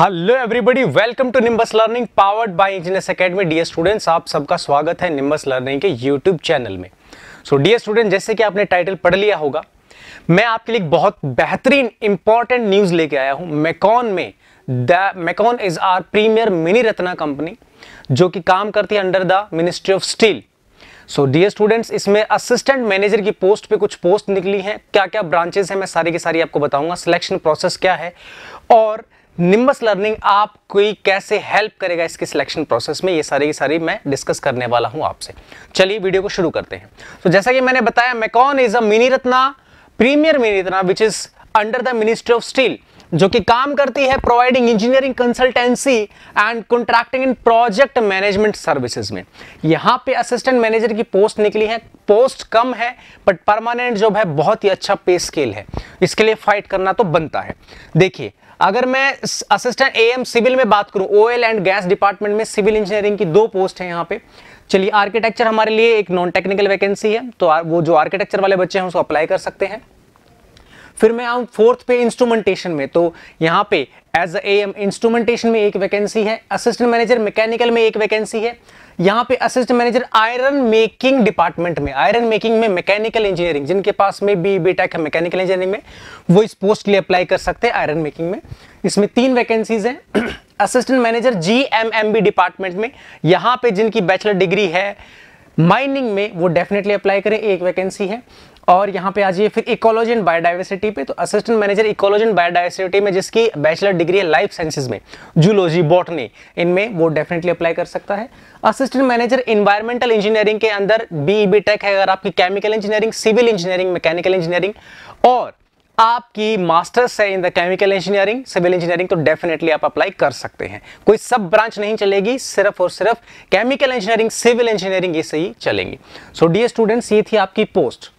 Hello everybody welcome to Nimbus learning powered by engineers academy dear students आप सबका स्वागत है निम्बस लर्निंग के यूट्यूब चैनल में सो डी स्टूडेंट जैसे कि आपने टाइटल पढ़ लिया होगा मैं आपके लिए बहुत बेहतरीन इंपॉर्टेंट न्यूज लेके आया हूँ मेकॉन में the MECON is our premier mini Ratna company जो कि काम करती है under the ministry of steel so dear students इसमें असिस्टेंट मैनेजर की पोस्ट पे कुछ पोस्ट निकली हैं क्या क्या ब्रांचेस हैं मैं सारी की सारी आपको बताऊंगा सिलेक्शन प्रोसेस क्या है और निम्बस लर्निंग आप कोई कैसे हेल्प करेगा इसके सिलेक्शन प्रोसेस में ये सारी की सारी मैं डिस्कस करने वाला हूं आपसे चलिए वीडियो को शुरू करते हैं तो so, जैसा कि मैंने बताया MECON is a mini Ratna premier mini Ratna which is under the ministry of steel जो कि काम करती है providing engineering consultancy and contracting in project management services में यहाँ पे असिस्टेंट मैनेजर की पोस्ट निकली है पोस्ट कम है बट परमानेंट जॉब है बहुत ही अच्छा पे स्केल है इसके लिए फाइट करना तो बनता है देखिए अगर मैं असिस्टेंट एएम सिविल में बात करूं ओएल एंड गैस डिपार्टमेंट में सिविल इंजीनियरिंग की दो पोस्ट है यहाँ पे चलिए आर्किटेक्चर हमारे लिए एक नॉन टेक्निकल वैकेंसी है तो वो जो आर्किटेक्चर वाले बच्चे हैं उसको अप्लाई कर सकते हैं फिर मैं आऊँ फोर्थ पे इंस्ट्रूमेंटेशन में तो यहाँ पे एज ए एम इंस्ट्रूमेंटेशन में एक वैकेंसी है असिस्टेंट मैनेजर मैकेनिकल में एक वैकेंसी है यहाँ पे assistant manager iron making department में आयरन मेकिंग में मैकेनिकल इंजीनियरिंग जिनके पास में बी बी टेक है मैकेनिकल इंजीनियरिंग में वो इस पोस्ट के लिए अप्लाई कर सकते हैं आयरन मेकिंग में इसमें तीन वैकेंसीज हैं assistant manager G M M B department में यहाँ पे जिनकी बैचलर डिग्री है माइनिंग में वो डेफिनेटली अप्लाई करें एक वैकेंसी है और यहाँ पे आ जाइए फिर इकोलॉजी एंड बायोडाइवर्सिटी पे तो assistant manager ecology and biodiversity में जिसकी बैचलर डिग्री है लाइफ साइंसेज में जूलॉजी बॉटनी इनमें वो डेफिनेटली अप्लाई कर सकता है असिस्टेंट मैनेजर इन्वायरमेंटल इंजीनियरिंग के अंदर बी बी टेक है अगर आपकी chemical engineering civil engineering mechanical engineering और आपकी मास्टर्स है in the chemical engineering civil engineering तो डेफिनेटली आप अप्लाई कर सकते हैं कोई सब ब्रांच नहीं चलेगी सिर्फ और सिर्फ केमिकल इंजीनियरिंग सिविल इंजीनियरिंग ये सही चलेंगी सो डी स्टूडेंट्स ये थी आपकी पोस्ट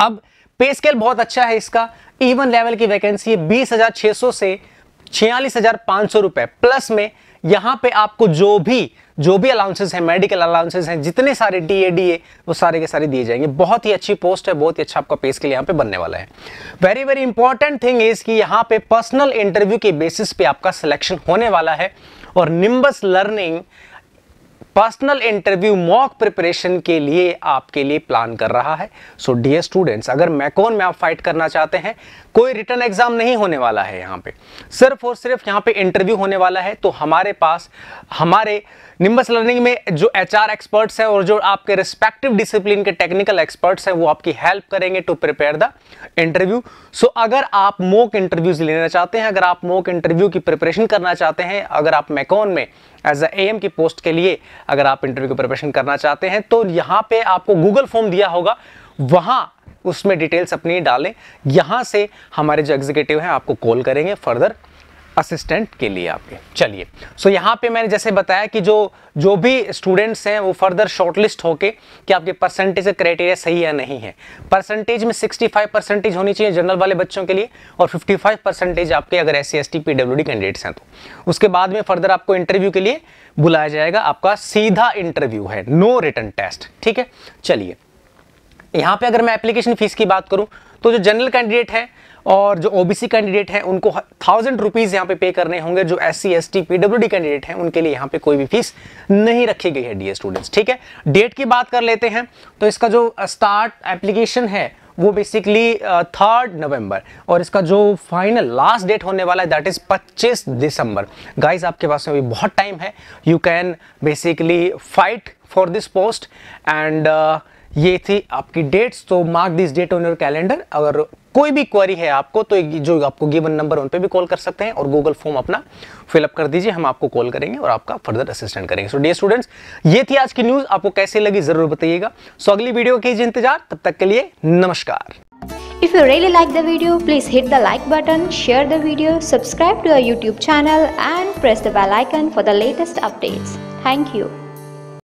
अब पे स्केल बहुत अच्छा है इसका इवन लेवल की वैकेंसी है बीस हजार छह सौ से छियालीस हजार पांच सौ रुपए प्लस में यहां पे आपको जो भी जो भी अलाउंसेस हैं मेडिकल अलाउंसेस हैं जितने सारे ए डी ए वो सारे के सारे दिए जाएंगे बहुत ही अच्छी पोस्ट है बहुत ही अच्छा आपका पेस के लिए यहाँ पे बनने वाला है very very important thing is कि यहाँ पे पर्सनल इंटरव्यू के बेसिस पे आपका सिलेक्शन होने वाला है और Nimbus learning personal interview mock preparation के लिए आपके लिए प्लान कर रहा है सो डियर स्टूडेंट्स अगर मैकोन में आप फाइट करना चाहते हैं कोई रिटर्न एग्जाम नहीं होने वाला है यहाँ पे सिर्फ और सिर्फ यहाँ पे इंटरव्यू होने वाला है तो हमारे पास हमारे निम्बस लर्निंग में जो एच एक्सपर्ट्स हैं और जो आपके रिस्पेक्टिव डिसिप्लिन के टेक्निकल एक्सपर्ट्स हैं वो आपकी हेल्प करेंगे to prepare the interview so अगर आप मोक इंटरव्यूज लेना चाहते हैं अगर आप मोक इंटरव्यू की प्रिपरेशन करना चाहते हैं अगर आप मैकोन में एज ए एम की पोस्ट के लिए अगर आप इंटरव्यू की प्रिपरेशन करना चाहते हैं तो यहाँ पे आपको गूगल फॉर्म दिया होगा वहाँ उसमें डिटेल्स अपनी डालें यहाँ से हमारे जो एग्जीक्यूटिव हैं आपको कॉल करेंगे फर्दर असिस्टेंट के लिए आपके चलिए सो so, यहाँ पे मैंने जैसे बताया कि जो जो भी स्टूडेंट्स हैं वो फर्दर शॉर्टलिस्ट होके कि आपके परसेंटेज का क्राइटेरिया सही या नहीं है परसेंटेज में 65 परसेंटेज होनी चाहिए जनरल वाले बच्चों के लिए और 55 परसेंटेज आपके अगर S C S T candidates हैं तो उसके बाद में फर्दर आपको इंटरव्यू के लिए बुलाया जाएगा आपका सीधा इंटरव्यू है नो रिटर्न टेस्ट ठीक है चलिए यहाँ पे अगर मैं एप्लीकेशन फीस की बात करूँ तो जो जनरल कैंडिडेट है और जो ओबीसी कैंडिडेट हैं उनको थाउजेंड रुपीज़ यहाँ पे पे करने होंगे जो S C S T P W D candidate हैं उनके लिए यहाँ पे कोई भी फीस नहीं रखी गई है डी स्टूडेंट्स ठीक है डेट की बात कर लेते हैं तो इसका जो स्टार्ट एप्लीकेशन है वो बेसिकली थर्ड नवंबर और इसका जो फाइनल लास्ट डेट होने वाला है दैट इज़ 25 दिसंबर गाइस आपके पास में अभी बहुत टाइम है you can basically fight for this post and ये थी आपकी डेट्स तो mark this date on your calendar अगर कोई भी क्वेरी है आपको तो जो आपको गिवन नंबर उन पर भी कॉल कर सकते हैं और गूगल फॉर्म अपना फिलअप कर दीजिए हम आपको कॉल करेंगे और आपका फर्दर असिस्टेंट करेंगे सो डे स्टूडेंट्स ये थी आज की न्यूज़ आपको कैसे लगी ज़रूर बताइएगा सो so, अगली वीडियो कीजिए इंतजार तब तक के लिए नमस्कार If you really like the video, please hit the like button, share the video, subscribe to our YouTube channel and press the bell icon for the latest updates. Thank you.